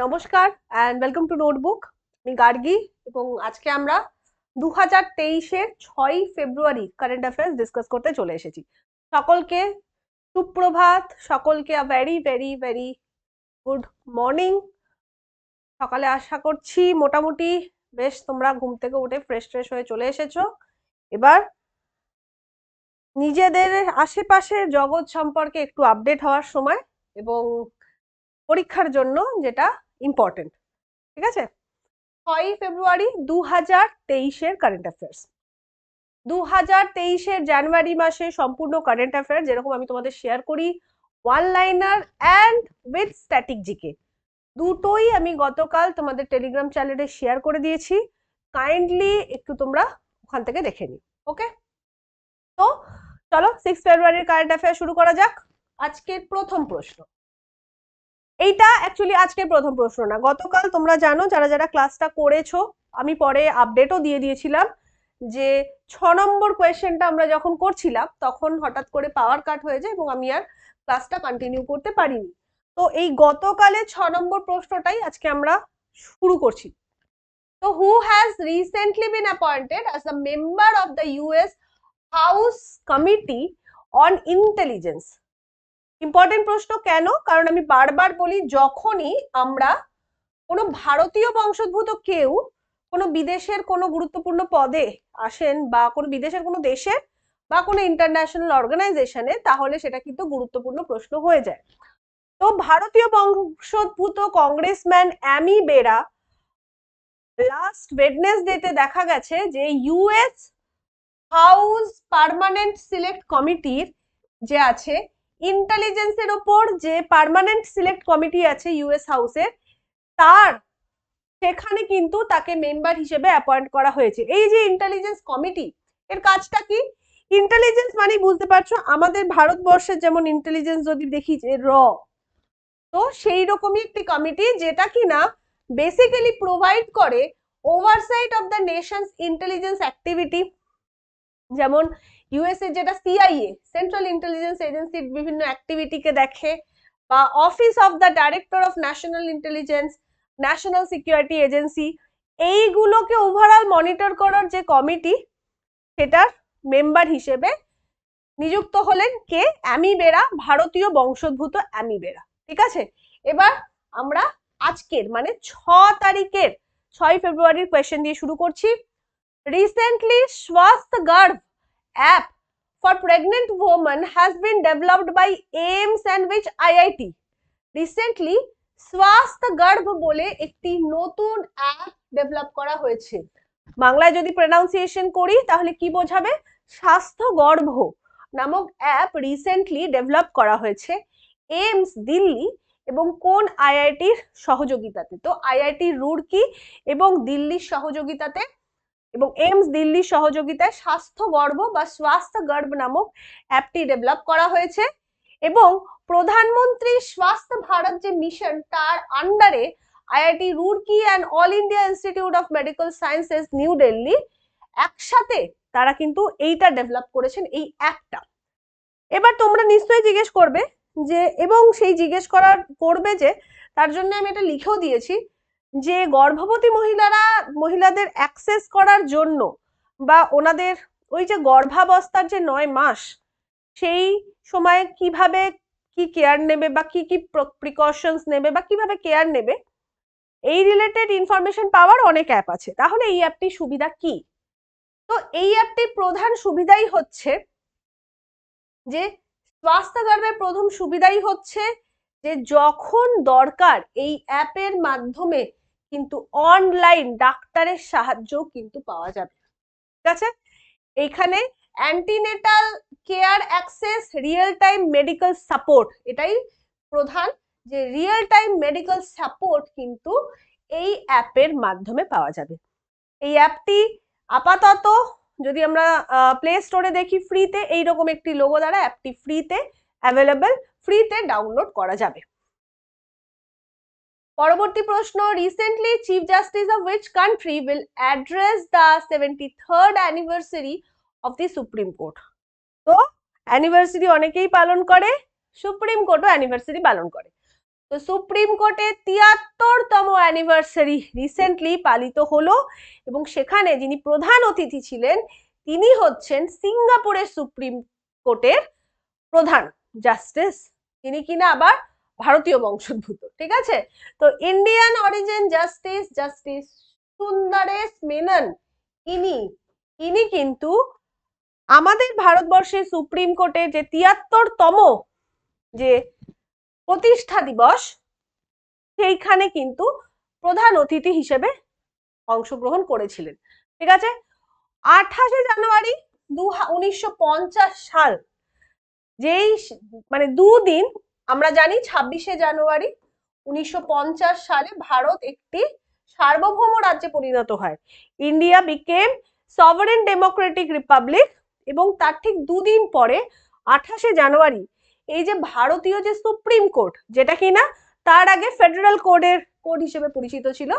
নমস্কার and welcome to notebook আমি গার্গি এবং আজকে আমরা দু হাজার তেইশের ছয়ই ফেব্রুয়ারি কারেন্ট অ্যাফেয়ার্স ডিসকাস করতে চলে এসেছি সকলকে সুপ্রভাত সকলকে a very very very good morning সকালে আশা করছি মোটামুটি বেশ তোমরা ঘুম থেকে উঠে ফ্রেশ ফ্রেশ হয়ে চলে এসেছো এবার নিজেদের আশেপাশের জগৎ সম্পর্কে একটু আপডেট হওয়ার সময় এবং পরীক্ষার জন্য যেটা ইম্পর্টেন্ট ঠিক আছে ছয়ই ফেব্রুয়ারি দু হাজার তেইশের কারেন্ট অ্যাফেয়ার্স দু হাজার তেইশের জানুয়ারি মাসে সম্পূর্ণ কারেন্ট অ্যাফেয়ার যেরকম আমি তোমাদের শেয়ার করি one liner and with static GK দুটোই আমি গতকাল তোমাদের টেলিগ্রাম চ্যানেলে শেয়ার করে দিয়েছি কাইন্ডলি একটু তোমরা ওখান থেকে দেখে নি ওকে তো চলো সিক্স ফেব্রুয়ারির কারেন্ট অ্যাফেয়ার শুরু করা যাক আজকের প্রথম প্রশ্ন এইটা অ্যাকচুয়ালি আজকে প্রথম প্রশ্ন না গতকাল তোমরা জানো যারা যারা ক্লাসটা করেছো আমি পরে আপডেটও দিয়ে দিয়েছিলাম যে ছ নম্বর কোয়েশ্চেনটা আমরা যখন করছিলাম তখন হঠাৎ করে পাওয়ার কাট হয়ে যায় এবং আমি আর ক্লাসটা কন্টিনিউ করতে পারিনি তো এই গতকালে ছ নম্বর প্রশ্নটাই আজকে আমরা শুরু করছি তো who has recently been appointed as the member of the US House committee on intelligence important প্রশ্ন কেন কারণ আমি বারবার বলি যখনই আমরা কোনো ভারতীয় বংশোদ্ভূত কেউ কোনো বিদেশের কোনো গুরুত্বপূর্ণ পদে আসেন বা কোনো বিদেশের কোনো দেশের বা কোনো ইন্টারন্যাশনাল অর্গানাইজেশনে তাহলে সেটা কিন্তু গুরুত্বপূর্ণ প্রশ্ন হয়ে যায় তো ভারতীয় বংশোদ্ভূত কংগ্রেসম্যান অ্যামি বেরা লাস্ট ওয়েডনেসডেতে দেখা গেছে যে ইউএস হাউস পারমানেন্ট সিলেক্ট কমিটির যে আছে ইন্টেলিজেন্সের ওপর যে পারমানেন্ট সিলেক্ট কমিটি আছে ইউএস হাউসের তার সেখানে কিন্তু তাকে মেম্বার হিসেবে অ্যাপয়েন্ট করা হয়েছে এই যে ইন্টেলিজেন্স কমিটি এর কাজটা কি ইন্টেলিজেন্স মানে বুঝতে পারছো আমাদের ভারতবর্ষের যেমন ইন্টেলিজেন্স যদি দেখি যে র তো সেই রকমই একটি কমিটি যেটা কিনা বেসিক্যালি প্রোভাইড করে oversight of the nations intelligence activity যেমন ইউএসএ যেটা সিআইএ সেন্ট্রাল ইন্টেলিজেন্স এজেন্সির বিভিন্ন অ্যাক্টিভিটিকে দেখে বা office of the director of national intelligence national security agency এইগুলোকে ওভারঅল মনিটর করার যে কমিটি সেটার মেম্বার হিসেবে নিযুক্ত হলেন কে অ্যামিবেরা ভারতীয় বংশোদ্ভূত অ্যামিবেরা ঠিক আছে এবার আমরা আজকের মানে ছ তারিখের ছয় ফেব্রুয়ারির কোয়েশ্চেন দিয়ে শুরু করছি রিসেন্টলি স্বাস্থ্য গার্ভ app for pregnant women has been developed by AIMS and which IIT. Recently, স্বাস্থ্য গর্ভ বলে একটি নতুন অ্যাপ ডেভেলপ করা হয়েছে বাংলায় যদি প্রনাউন্সিয়েশন করি তাহলে কি বোঝাবে স্বাস্থ্য গর্ভ নামক অ্যাপ রিসেন্টলি ডেভেলপ করা হয়েছে এইমস দিল্লি এবং কোন আইআইটির সহযোগিতাতে তো আইআইটি কি এবং দিল্লির সহযোগিতাতে এবং এমস দিল্লি সহযোগিতায় স্বাস্থ্য গর্ব বা স্বাস্থ্য গর্ব নামক অ্যাপটি ডেভেলপ করা হয়েছে এবং প্রধানমন্ত্রী স্বাস্থ্য ভারত যে মিশন তার আন্ডারে IIT Roorkee and All India Institute of Medical Sciences New Delhi একসাথে তারা কিন্তু এইটা ডেভেলপ করেছেন এই অ্যাপটা এবার তোমরা নিশ্চয়ই জিজ্ঞেস করবে যে এবং সেই জিজ্ঞেস করার করবে যে তার জন্য আমি এটা লিখেও দিয়েছি যে গর্ভবতী মহিলারা মহিলাদের অ্যাক্সেস করার জন্য বা ওনাদের ওই যে গর্ভাবস্থার যে নয় মাস সেই সময়ে কিভাবে কি কেয়ার নেবে বা কি কি প্রিকশনস নেবে বা কিভাবে কেয়ার নেবে এই রিলেটেড ইনফরমেশন পাওয়ার অনেক অ্যাপ আছে তাহলে এই অ্যাপটির সুবিধা কি তো এই অ্যাপটির প্রধান সুবিধাই হচ্ছে যে স্বাস্থ্য গর্ভের প্রথম সুবিধাই হচ্ছে যে যখন দরকার এই অ্যাপের মাধ্যমে কিন্তু অনলাইন ডাক্তারের সাহায্যও কিন্তু পাওয়া যাবে ঠিক আছে এইখানে antenatal care access real time medical support এটাই প্রধান যে রিয়েল টাইম মেডিকেল সাপোর্ট কিন্তু এই অ্যাপের মাধ্যমে পাওয়া যাবে এই অ্যাপটি আপাতত যদি আমরা প্লে স্টোরে দেখি ফ্রিতে এইরকম একটি লোগো দ্বারা অ্যাপটি ফ্রিতে অ্যাভেলেবেল ফ্রিতে ডাউনলোড করা যাবে পরবর্তী প্রশ্ন recently chief justice of which country will address the seventy third anniversary of the supreme court তো অ্যানিভার্সারি অনেকেই পালন করে সুপ্রিম কোর্টও অ্যানিভার্সারি পালন করে তো সুপ্রিম কোর্টে তিয়াত্তরতম অ্যানিভার্সারি রিসেন্টলি পালিত হলো এবং সেখানে যিনি প্রধান অতিথি ছিলেন তিনি হচ্ছেন সিঙ্গাপুরের সুপ্রিম কোর্টের প্রধান জাস্টিস তিনি কিনা আবার ভারতীয় বংশোদ্ভূত ঠিক আছে তো Indian origin justice justice Sundaresh Menon ইনি ইনি কিন্তু আমাদের ভারতবর্ষে সুপ্রিম কোর্টে যে তিয়াত্তরতম যে প্রতিষ্ঠা দিবস সেইখানে কিন্তু প্রধান অতিথি হিসেবে অংশগ্রহণ করেছিলেন ঠিক আছে আঠাশে জানুয়ারি দু উনিশশো সাল যেই মানে দুদিন আমরা জানি ছাব্বিশে জানুয়ারি উনিশশো সালে ভারত একটি সার্বভৌম রাজ্যে পরিণত হয় India became sovereign democratic republic এবং তার ঠিক দুদিন পরে আঠাশে জানুয়ারি এই যে ভারতীয় যে সুপ্রিম কোর্ট যেটা কি না তার আগে ফেডারেল কোর্টের কোর্ট হিসেবে পরিচিত ছিল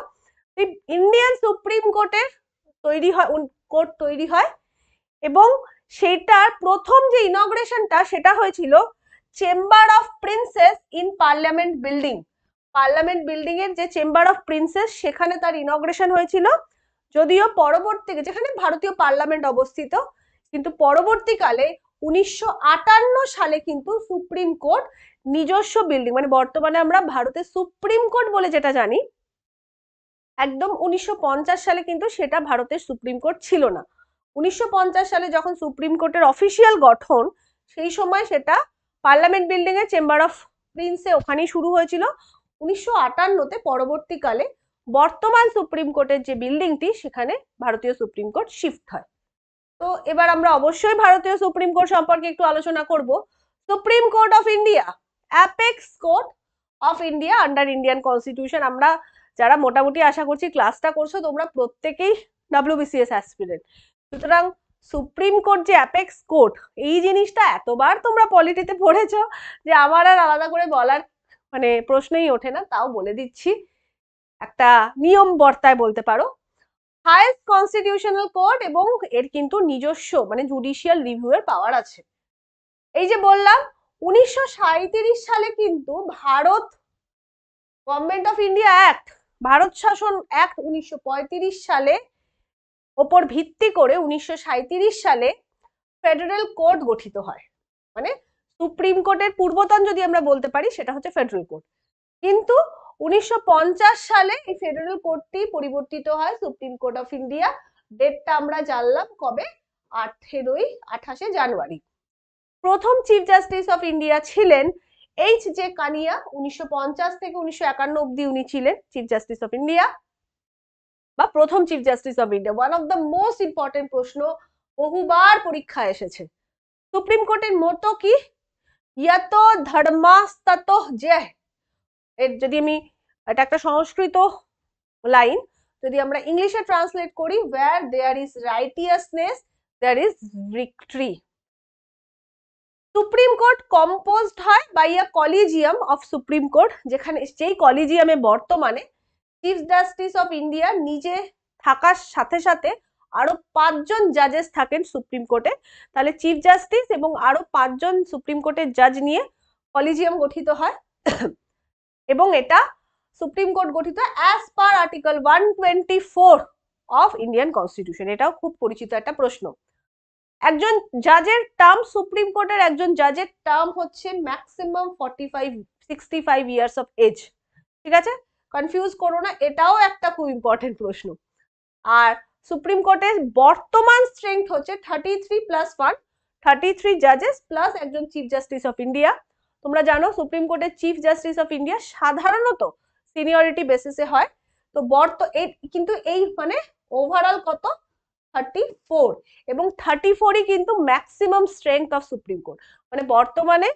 ইন্ডিয়ান সুপ্রিম কোর্টের তৈরি হয় কোর্ট তৈরি হয় এবং সেটার প্রথম যে ইনগ্রেশনটা সেটা হয়েছিল chamber of princes in parliament building parliament building এর যে চেম্বার অফ প্রিন্সেস সেখানে তার ইনগ্রেশন হয়েছিল যদিও পরবর্তী যেখানে ভারতীয় পার্লামেন্ট অবস্থিত কিন্তু পরবর্তীকালে উনিশশো সালে কিন্তু সুপ্রিম কোর্ট নিজস্ব বিল্ডিং মানে বর্তমানে আমরা ভারতে সুপ্রিম কোর্ট বলে যেটা জানি একদম উনিশশো সালে কিন্তু সেটা ভারতের সুপ্রিম কোর্ট ছিল না উনিশশো সালে যখন সুপ্রিম কোর্টের অফিসিয়াল গঠন সেই সময় সেটা পার্লামেন্ট বিল্ডিং এ চেম্বার অফ প্রিন্সে ওখানেই শুরু হয়েছিল উনিশশো আটান্নতে পরবর্তীকালে বর্তমান সুপ্রিম কোর্টের যে বিল্ডিংটি সেখানে ভারতীয় সুপ্রিম কোর্ট শিফট হয় তো এবার আমরা অবশ্যই ভারতীয় সুপ্রিম কোর্ট সম্পর্কে একটু আলোচনা করব supreme court of India apex court of India under Indian constitution আমরা যারা মোটামুটি আশা করছি ক্লাসটা করছো তোমরা প্রত্যেকেই ডাব্লিউবিসিএস অ্যাসপিরেন্ট সুতরাং সুপ্রিম কোর্ট যে অ্যাপেক্স কোর্ট এই জিনিসটা এতবার তোমরা পলিটিতে পড়েছ যে আমার আর আলাদা করে বলার মানে প্রশ্নই ওঠে না তাও বলে দিচ্ছি একটা নিয়ম বর্তায় বলতে পারো হায়েস্ট কনস্টিটিউশনাল কোর্ট এবং এর কিন্তু নিজস্ব মানে জুডিশিয়াল রিভিউয়ের পাওয়ার আছে এই যে বললাম উনিশশো সালে কিন্তু Bharat government of India act Bharat শাসন অ্যাক্ট উনিশশো সালে ওপর ভিত্তি করে উনিশশো সালে ফেডারেল কোর্ট গঠিত হয় মানে সুপ্রিম কোর্টের পূর্বতন যদি আমরা বলতে পারি সেটা হচ্ছে ফেডারেল কোর্ট কিন্তু উনিশশো সালে এই ফেডারেল কোর্টটি পরিবর্তিত হয় সুপ্রিম কোর্ট অফ ইন্ডিয়া ডেটটা আমরা জানলাম কবে আঠেরোই আঠাশে জানুয়ারি প্রথম চিফ জাস্টিস অফ ইন্ডিয়া ছিলেন এইচ জে কানিয়া উনিশশো থেকে উনিশশো একান্ন অব্দি উনি ছিলেন চিফ জাস্টিস অফ ইন্ডিয়া বা প্রথম chief justice of India one of the most important প্রশ্ন বহুবার পরীক্ষায় এসেছে সুপ্রিম কোর্টের মতো কি এর যদি আমি এটা একটা সংস্কৃত লাইন যদি আমরা ইংলিশে ট্রান্সলেট করি where there is righteousness there is victory supreme court composed হয় by a collegium of supreme court যেখানে সেই কলিজিয়ামে বর্তমানে চিফ জাস্টিস অফ ইন্ডিয়া নিজে থাকার সাথে সাথে আরো পাঁচজন জাজেস থাকেন সুপ্রিম কোর্টে তাহলে চিফ জাস্টিস এবং আরো পাঁচজন সুপ্রিম কোর্টের জাজ নিয়ে কলিজিয়াম গঠিত হয় এবং এটা সুপ্রিম কোর্ট গঠিত as per article one twenty four of Indian constitution এটাও খুব পরিচিত একটা প্রশ্ন একজন জাজের টার্ম সুপ্রিম কোর্টের একজন জাজের টার্ম হচ্ছে maximum forty five sixty five years of age ঠিক আছে কনফিউজ করো না এটাও একটা খুব ইম্পর্টেন্ট প্রশ্ন আর সুপ্রিম কোর্টের বর্তমান স্ট্রেংথ হচ্ছে thirty three plus one thirty three জাজেস প্লাস একজন চিফ জাস্টিস অফ ইন্ডিয়া তোমরা জানো সুপ্রিম কোর্টের চিফ জাস্টিস অফ ইন্ডিয়া সাধারণত সিনিয়রিটি বেসিসে হয় তো বর্ত এই কিন্তু এই মানে ওভারঅল কত থার্টি ফোর এবং থার্টি ফোরই কিন্তু maximum strength of supreme court মানে বর্তমানে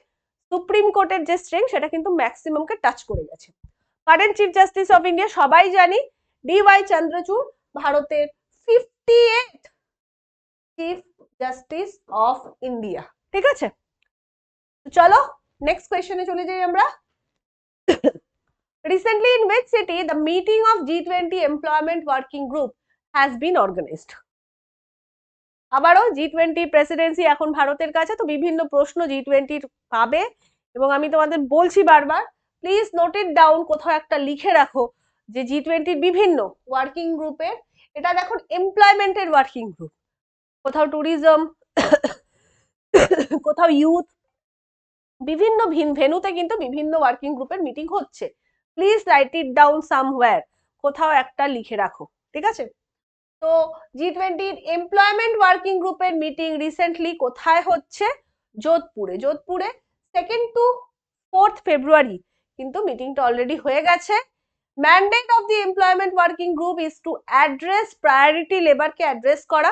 সুপ্রিম কোর্টের যে স্ট্রেংথ সেটা কিন্তু ম্যাক্সিমামকে টাচ করে গেছে current chief justice of India সবাই জানি ডিওয়াই চন্দ্রচূড় ভারতের fifty eight chief justice of India ঠিক আছে চলো নেক্সট কোয়েশ্চনে চলে যাই আমরা in in city the meeting of G twenty employment working group has been organized আবারও জি টোয়েন্টি প্রেসিডেন্সি এখন ভারতের কাছে তো বিভিন্ন প্রশ্ন জি টোয়েন্টির পাবে এবং আমি তোমাদের বলছি বারবার প্লিজ নোট ইট ডাউন কোথাও একটা লিখে রাখো যে জি টোয়েন্টির বিভিন্ন ওয়ার্কিং গ্রুপের এটা দেখো এমপ্লয়মেন্টের ওয়ার্কিং গ্রুপ কোথাও ট্যুরিজম কোথাও ইউথ বিভিন্ন ভেনুতে কিন্তু বিভিন্ন ওয়ার্কিং গ্রুপের মিটিং হচ্ছে please write it down somewhere কোথাও একটা লিখে রাখো ঠিক আছে তো জি টোয়েন্টির এমপ্লয়মেন্ট ওয়ার্কিং গ্রুপের মিটিং রিসেন্টলি কোথায় হচ্ছে যোধপুরে যোধপুরে সেকেন্ড টু ফোর্থ ফেব্রুয়ারি কিন্তু মিটিংটা অলরেডি হয়ে গেছে mandate of the employment working group is to address priority লেবারকে অ্যাড্রেস করা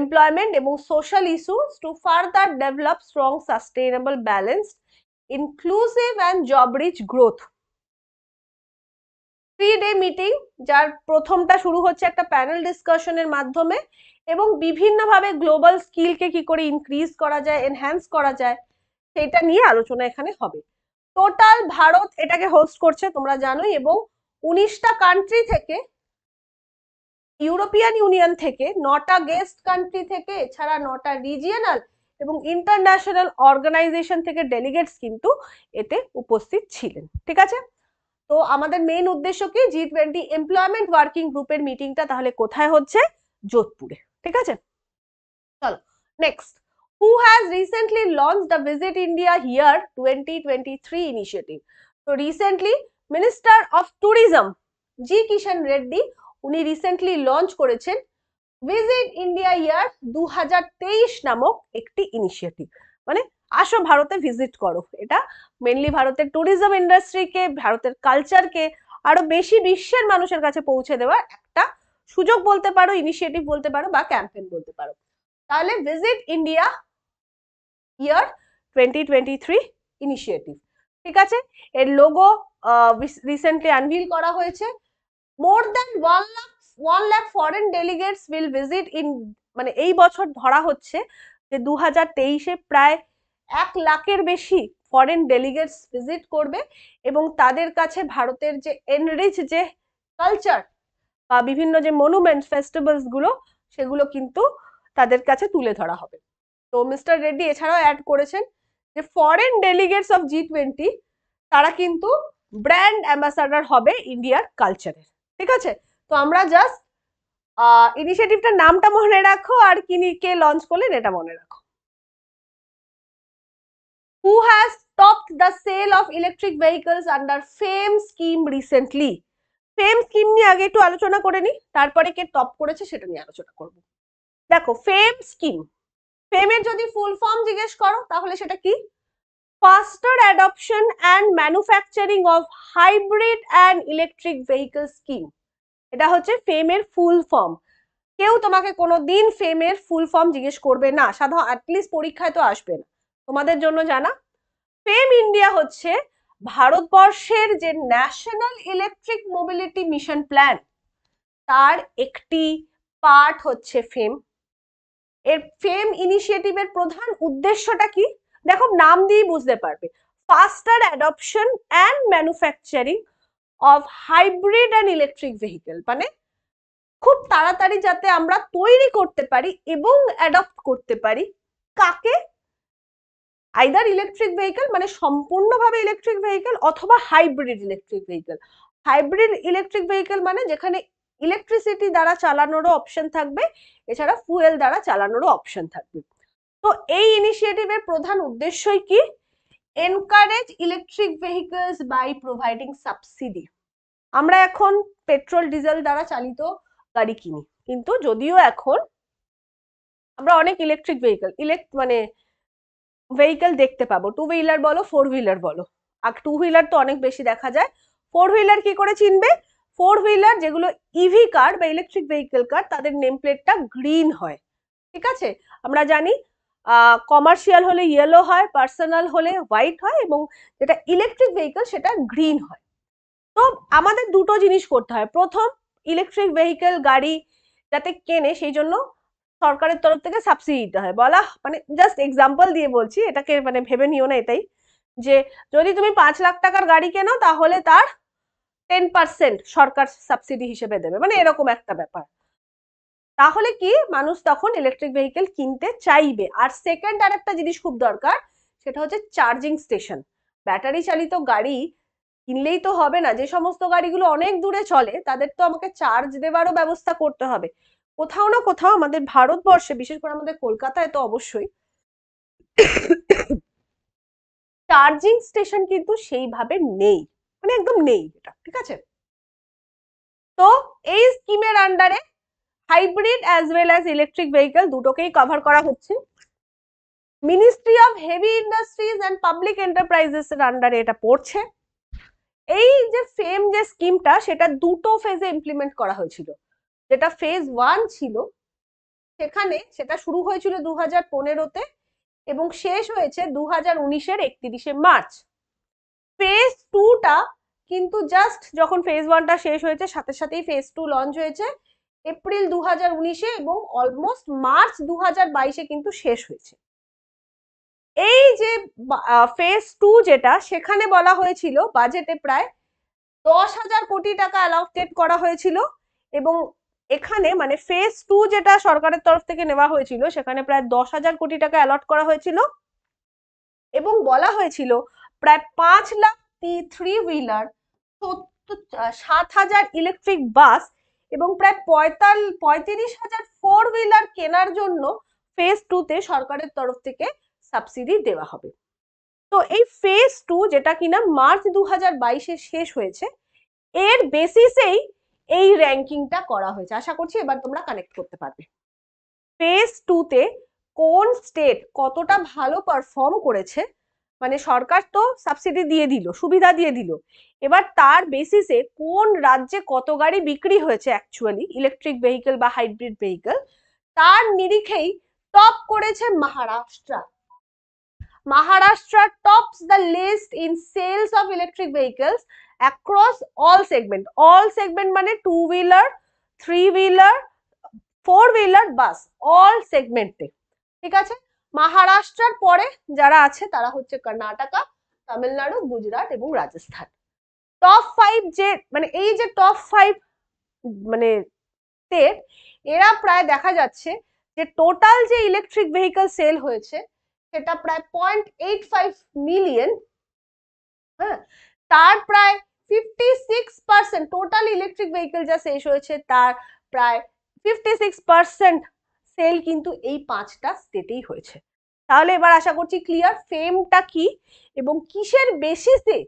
এমপ্লয়মেন্ট এবং social issues to further develop strong sustainable balanced inclusive and job rich growth three day meeting যার প্রথমটা শুরু হচ্ছে একটা প্যানেল ডিসকাশনের মাধ্যমে এবং বিভিন্নভাবে গ্লোবাল স্কিলকে কি করে ইনক্রিজ করা যায় এনহ্যান্স করা যায় সেটা নিয়ে আলোচনা এখানে হবে টোটাল ভারত এটাকে হোস্ট করছে তোমরা জানোই এবং উনিশটা কান্ট্রি থেকে ইউরোপিয়ান ইউনিয়ন থেকে নটা গেস্ট কান্ট্রি থেকে এছাড়া নটা রিজিয়নাল এবং ইন্টারন্যাশনাল অর্গানাইজেশন থেকে ডেলিগেটস কিন্তু এতে উপস্থিত ছিলেন ঠিক আছে তো আমাদের মেন উদ্দেশ্য কি জি টোয়েন্টি এমপ্লয়মেন্ট ওয়ার্কিং গ্রুপের মিটিংটা তাহলে কোথায় হচ্ছে যোধপুরে ঠিক আছে চলো next who has recently launched the Visit India Here 2023 initiative. So recently, Minister of Tourism G. Kishan Reddy, উনি recently launch করেছেন ভিজিট ইন্ডিয়া ইয়ার দু নামক একটি ইনিশিয়েটিভ মানে আসো ভারতে ভিজিট করো এটা মেনলি ভারতের ট্যুরিজম ইন্ডাস্ট্রিকে ভারতের কালচারকে আরো বেশি বিশ্বের মানুষের কাছে পৌঁছে দেওয়ার একটা সুযোগ বলতে পারো ইনিশিয়েটিভ বলতে পারো বা ক্যাম্পেন বলতে পারো তাহলে visit India year twenty twenty three initiative ঠিক আছে এর লোগো রিসেন্টলি আনভিল করা হয়েছে more than one lakh one lakh foreign delegates will visit in মানে এই বছর ধরা হচ্ছে যে দু হাজার তেইশে প্রায় এক লাখের বেশি ফরেন ডেলিগেটস ভিজিট করবে এবং তাদের কাছে ভারতের যে এনরিচ যে কালচার বা বিভিন্ন যে মনুমেন্ট ফেস্টিভ্যালসগুলো সেগুলো কিন্তু তাদের কাছে তুলে ধরা হবে তো মিস্টার রেড্ডি এছাড়াও অ্যাড করেছেন যে foreign delegates of G twenty তারা কিন্তু ব্র্যান্ড অ্যাম্বাসাডার হবে ইন্ডিয়ার কালচারের ঠিক আছে তো আমরা জাস্ট ইনিশিয়েটিভটার নামটা মনে রাখো আর কিনি কে লঞ্চ করলেন এটা মনে রাখো who has top the sale of electric vehicles under FAME scheme recently FAME scheme নিয়ে আগে একটু আলোচনা করে নি তারপরে কে টপ করেছে সেটা নিয়ে আলোচনা করব দেখো ফেম স্কিম ফেমের যদি ফুল ফর্ম জিজ্ঞেস করো তাহলে সেটা কি faster adoption and manufacturing of hybrid and electric vehicle scheme এটা হচ্ছে ফেমের ফুল ফর্ম কেউ তোমাকে কোনো দিন ফেমের ফুল ফর্ম জিজ্ঞেস করবে না সাধারণ অ্যাটলিস্ট পরীক্ষায় তো আসবে না তোমাদের জন্য জানা ফেম ইন্ডিয়া হচ্ছে ভারতবর্ষের যে national electric mobility mission plan তার একটি পার্ট হচ্ছে ফেম এর ফেম ইনিশিয়েটিভের প্রধান উদ্দেশ্যটা কি দেখো নাম দিয়েই বুঝতে পারবে faster adoption and manufacturing of hybrid and electric vehicle মানে খুব তাড়াতাড়ি যাতে আমরা তৈরি করতে পারি এবং অ্যাডপ্ট করতে পারি কাকে আইদার ইলেকট্রিক ভেহিকেল মানে সম্পূর্ণভাবে ইলেকট্রিক ভেহিকেল অথবা hybrid electric vehicle hybrid electric vehicle মানে যেখানে ইলেকট্রিসিটি দ্বারা চালানোরও অপশন থাকবে এছাড়া ফুয়েল দ্বারা চালানোরও অপশন থাকবে তো এই ইনিশিয়েটিভের প্রধান উদ্দেশ্যই কি encourage electric vehicles by providing subsidy আমরা এখন পেট্রোল ডিজেল দ্বারা চালিত গাড়ি কিনি কিন্তু যদিও এখন আমরা অনেক ইলেকট্রিক ভেহিকল ইলেক মানে ভেহিকল দেখতে পাবো টু হুইলার বলো ফোর হুইলার বলো আর টু হুইলার তো অনেক বেশি দেখা যায় ফোর হুইলার কি করে চিনবে ফোর হুইলার যেগুলো ইভি e কার বা ইলেকট্রিক ভেহিকেল কার তাদের নেম প্লেটটা গ্রিন হয় ঠিক আছে আমরা জানি কমার্শিয়াল হলে ইয়েলো হয় পার্সোনাল হলে হোয়াইট হয় এবং যেটা ইলেকট্রিক ভেহিকেল সেটা গ্রিন হয় তো আমাদের দুটো জিনিস করতে হয় প্রথম ইলেকট্রিক ভেহিকেল গাড়ি যাতে কেনে সেই জন্য সরকারের তরফ থেকে সাবসিডি দিতে হয় বলা মানে জাস্ট এক্সাম্পল দিয়ে বলছি এটাকে মানে ভেবে নিও না এটাই যে যদি তুমি পাঁচ লাখ টাকার গাড়ি কেনো তাহলে তার টেন পার্সেন্ট সরকার সাবসিডি হিসেবে দেবে মানে এরকম একটা ব্যাপার তাহলে কি মানুষ তখন ইলেকট্রিক ভেহিকেল কিনতে চাইবে আর সেকেন্ড আর একটা জিনিস খুব দরকার সেটা হচ্ছে চার্জিং স্টেশন ব্যাটারি চালিত গাড়ি কিনলেই তো হবে না যে সমস্ত গাড়িগুলো অনেক দূরে চলে তাদের তো আমাকে চার্জ দেওয়ারও ব্যবস্থা করতে হবে কোথাও না কোথাও আমাদের ভারতবর্ষে বিশেষ করে আমাদের কলকাতায় তো অবশ্যই চার্জিং স্টেশন কিন্তু সেইভাবে নেই মানে একদম নেই এটা ঠিক আছে তো এই স্কিমের আন্ডারে hybrid as well as electric vehicle দুটোকেই কভার করা হচ্ছে ministry of heavy industries and public enterprises এর আন্ডারে এটা পড়ছে এই যে ফেম যে স্কিমটা সেটা দুটো ফেজে ইমপ্লিমেন্ট করা হয়েছিল যেটা ফেজ ওয়ান ছিল সেখানে সেটা শুরু হয়েছিল দু হাজার পনেরোতে এবং শেষ হয়েছে দু হাজার উনিশের একত্রিশে মার্চ ফেজ টুটা কিন্তু জাস্ট যখন ফেজ ওয়ানটা শেষ হয়েছে সাথে সাথেই ফেজ টু লঞ্চ হয়েছে এপ্রিল দু হাজার উনিশে এবং অলমোস্ট মার্চ দু হাজার বাইশে কিন্তু শেষ হয়েছে এই যে ফেজ টু যেটা সেখানে বলা হয়েছিল বাজেটে প্রায় দশ হাজার কোটি টাকা অ্যালাউটেড করা হয়েছিল এবং এখানে মানে ফেজ টু যেটা সরকারের তরফ থেকে নেওয়া হয়েছিল সেখানে প্রায় দশ হাজার কোটি টাকা অ্যালট করা হয়েছিল এবং বলা হয়েছিল প্রায় পাঁচ লাখ থ্রি হুইলার সাত হাজার ইলেকট্রিক বাস এবং প্রায় পঁয়তাল পঁয়ত্রিশ হাজার ফোর হুইলার কেনার জন্য ফেজ টুতে সরকারের তরফ থেকে সাবসিডি দেওয়া হবে তো এই ফেজ টু যেটা কিনা মার্চ দু হাজার বাইশে শেষ হয়েছে এর বেসিসেই এই র্যাঙ্কিংটা করা হয়েছে আশা করছি এবার তোমরা কানেক্ট করতে পারবে ফেজ টুতে কোন স্টেট কতটা ভালো পারফর্ম করেছে মানে সরকার তো সাবসিডি দিয়ে দিল সুবিধা দিয়ে দিল এবার তার বেসিসে কোন রাজ্যে কত গাড়ি বিক্রি হয়েছে অ্যাকচুয়ালি ইলেকট্রিক ভেহিকেল বা হাইব্রিড ভেহিকেল তার নিরিখেই টপ করেছে Maharashtra Maharashtra tops the list in sales of electric vehicles across all segment all segment মানে two wheeler three wheeler four wheeler bus all সেগমেন্টে ঠিক আছে মহারাষ্ট্রের পরে যারা আছে তারা হচ্ছে কর্ণাটকা তামিলনাড়ু গুজরাট এবং রাজস্থান টপ ফাইভ যে মানে এই যে টপ ফাইভ মানে তে এরা প্রায় দেখা যাচ্ছে যে টোটাল যে ইলেকট্রিক ভেহিকল সেল হয়েছে সেটা প্রায় পয়েন্ট এইট ফাইভ মিলিয়ন হ্যাঁ তার প্রায় fifty six percent total electric vehicle যা শেষ হয়েছে তার প্রায় ফিফটি সিক্স পার্সেন্ট সেল কিন্তু এই পাঁচটা স্টেটেই হয়েছে তাহলে এবার আশা করছি ক্লিয়ার সেমটা কি এবং কিসের বেসিসে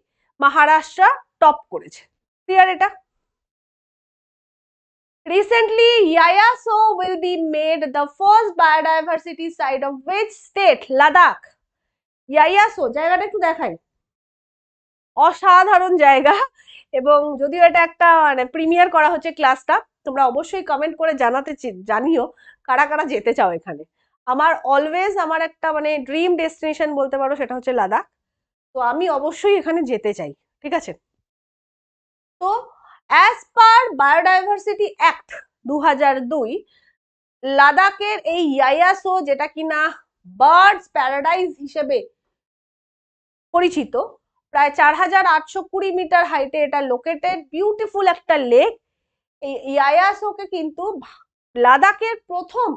মহারাষ্ট্র টপ করেছে ক্লিয়ার এটা Recently, Yayaso will be made the first biodiversity site of which state? Ladakh. Yayaso, জায়গাটা একটু দেখাই অসাধারণ জায়গা এবং যদিও এটা একটা মানে প্রিমিয়ার করা হচ্ছে ক্লাসটা তোমরা অবশ্যই কমেন্ট করে জানাতে জানিও কারা কারা যেতে চাও এখানে আমার অলওয়েজ আমার একটা মানে ড্রিম ডেস্টিনেশন বলতে পারো সেটা হচ্ছে লাদাখ তো আমি অবশ্যই এখানে যেতে চাই ঠিক আছে তো অ্যাজ পার বায়োডাইভার্সিটি অ্যাক্ট দু লাদাখের এই ইয়াইয়াসো যেটা কিনা বার্ডস প্যারাডাইজ হিসেবে পরিচিত প্রায় চার হাজার আটশো কুড়ি মিটার হাইটে এটা লোকেটেড বিউটিফুল একটা লেক এই ইয়াইয়াসোকে কিন্তু লাদাখের প্রথম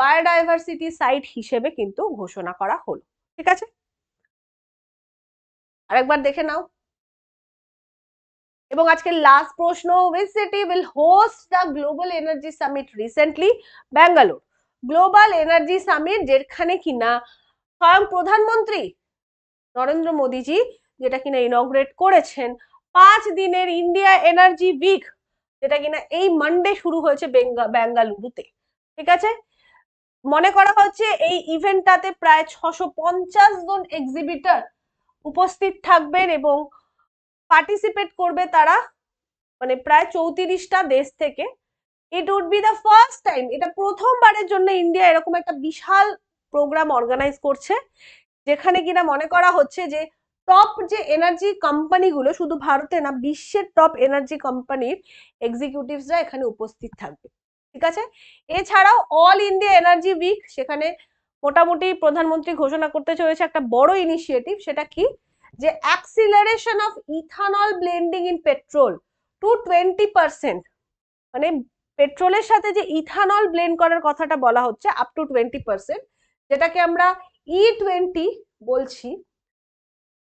বায়োডাইভার্সিটি সাইট হিসেবে কিন্তু ঘোষণা করা হলো ঠিক আছে আরেকবার দেখে নাও এবং আজকে লাস্ট প্রশ্ন which city will host the global energy summit recently Bangalore global energy summit যেখানে কিনা স্বয়ং প্রধানমন্ত্রী নরেন্দ্র মোদীজি যেটা কিনা ইনগ্রেট করেছেন পাঁচ দিনের ইন্ডিয়া এনার্জি উইক যেটা কিনা এই মানডে শুরু হয়েছে বেঙ্গালুরুতে ঠিক আছে মনে করা হচ্ছে এই ইভেন্টটাতে প্রায় ছশো পঞ্চাশ জন এক্সিবিটার উপস্থিত থাকবেন এবং পার্টিসিপেট করবে তারা মানে প্রায় চৌত্রিশটা দেশ থেকে it would be the first time এটা প্রথমবারের জন্য ইন্ডিয়া এরকম একটা বিশাল প্রোগ্রাম অর্গানাইজ করছে যেখানে কিনা মনে করা হচ্ছে যে টপ যে এনার্জি কোম্পানিগুলো শুধু ভারতে না বিশ্বের টপ এনার্জি কোম্পানির এক্সিকিউটিভসরা এখানে উপস্থিত থাকবে ঠিক আছে এছাড়াও অল ইন্ডিয়া এনার্জি উইক সেখানে মোটামুটি প্রধানমন্ত্রী ঘোষণা করতে চলেছে একটা বড় ইনিশিয়েটিভ সেটা কি যে acceleration of ethanol blending in petrol to twenty percent মানে পেট্রোলের সাথে যে ইথানল ব্লেন্ড করার কথাটা বলা হচ্ছে আপ টু টোয়েন্টি পারসেন্ট যেটাকে আমরা ই e টোয়েন্টি বলছি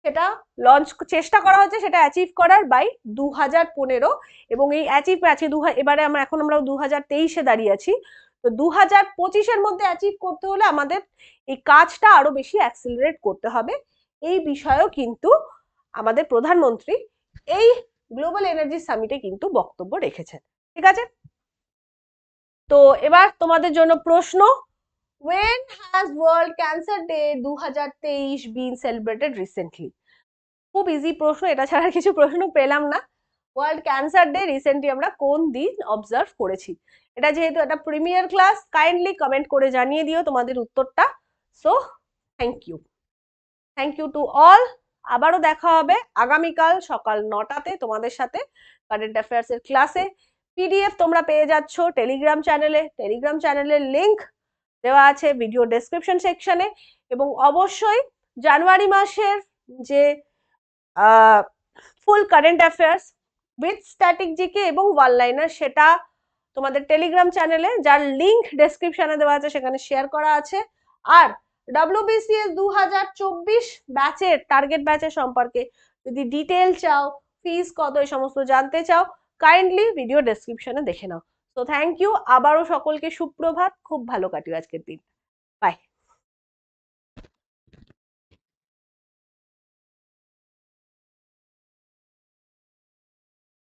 সেটা লঞ্চ চেষ্টা করা হচ্ছে সেটা অ্যাচিভ করার বাই দু হাজার পনেরো এবং এই অ্যাচিভ আছে দু এবারে আমরা এখন আমরা দু হাজার তেইশে দাঁড়িয়ে আছি তো দু হাজার পঁচিশের মধ্যে অ্যাচিভ করতে হলে আমাদের এই কাজটা আরও বেশি অ্যাক্সিলারেট করতে হবে এই বিষয়েও কিন্তু আমাদের প্রধানমন্ত্রী এই গ্লোবাল এনার্জি সামিটে কিন্তু বক্তব্য রেখেছেন ঠিক আছে তো এবার তোমাদের জন্য প্রশ্ন When has World Cancer Day 2023 been celebrated recently? খুব ইজি প্রশ্ন এটা ছাড়া কিছু প্রশ্ন পেলাম না ওয়ার্ল্ড ক্যান্সার ডে রিসেন্টলি আমরা কোন দিন অবজার্ভ করেছি এটা যেহেতু একটা প্রিমিয়ার ক্লাস কাইন্ডলি কমেন্ট করে জানিয়ে দিও তোমাদের উত্তরটা so thank you thank you to all আবারও দেখা হবে আগামীকাল সকাল নটাতে তোমাদের সাথে কারেন্ট অ্যাফেয়ার্সের ক্লাসে পিডিএফ তোমরা পেয়ে যাচ্ছ টেলিগ্রাম চ্যানেলে টেলিগ্রাম চ্যানেলের লিঙ্ক দেওয়া আছে ভিডিও ডেসক্রিপশন সেকশনে এবং অবশ্যই জানুয়ারি মাসের যে full current affairs with static GK এবং ওয়াল লাইনার সেটা তোমাদের টেলিগ্রাম চ্যানেলে যার লিঙ্ক ডেসক্রিপশনে দেওয়া আছে সেখানে শেয়ার করা আছে আর ডাব্লিউবিসিএস দু হাজার চব্বিশ ব্যাচের টার্গেট ব্যাচের সম্পর্কে যদি ডিটেল চাও ফিস কত এই সমস্ত জানতে চাও কাইন্ডলি ভিডিও ডেসক্রিপশনে দেখে নাও তো থ্যাংক ইউ আবারও সকলকে সুপ্রভাত খুব ভালো কাটিও আজকের দিন বাই